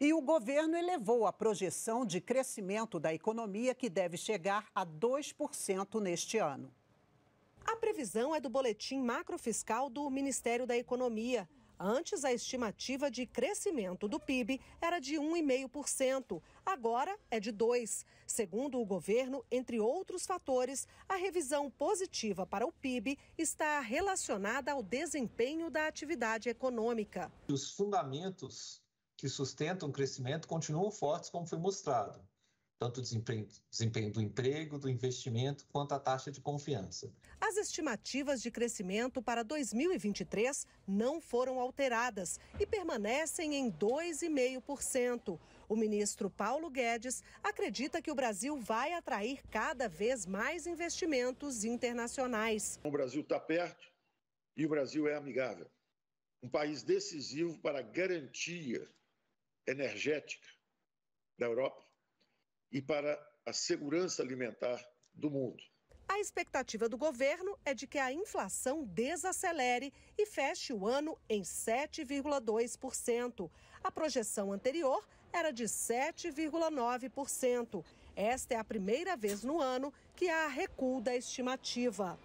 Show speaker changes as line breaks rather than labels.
E o governo elevou a projeção de crescimento da economia, que deve chegar a 2% neste ano. A previsão é do boletim macrofiscal do Ministério da Economia. Antes, a estimativa de crescimento do PIB era de 1,5%, agora é de 2%. Segundo o governo, entre outros fatores, a revisão positiva para o PIB está relacionada ao desempenho da atividade econômica.
Os fundamentos que sustentam o crescimento continuam fortes, como foi mostrado tanto o desempenho, desempenho, do emprego, do investimento, quanto a taxa de confiança.
As estimativas de crescimento para 2023 não foram alteradas e permanecem em 2,5%. O ministro Paulo Guedes acredita que o Brasil vai atrair cada vez mais investimentos internacionais.
O Brasil está perto e o Brasil é amigável. Um país decisivo para garantia energética da Europa e para a segurança alimentar do mundo.
A expectativa do governo é de que a inflação desacelere e feche o ano em 7,2%. A projeção anterior era de 7,9%. Esta é a primeira vez no ano que há recuo da estimativa.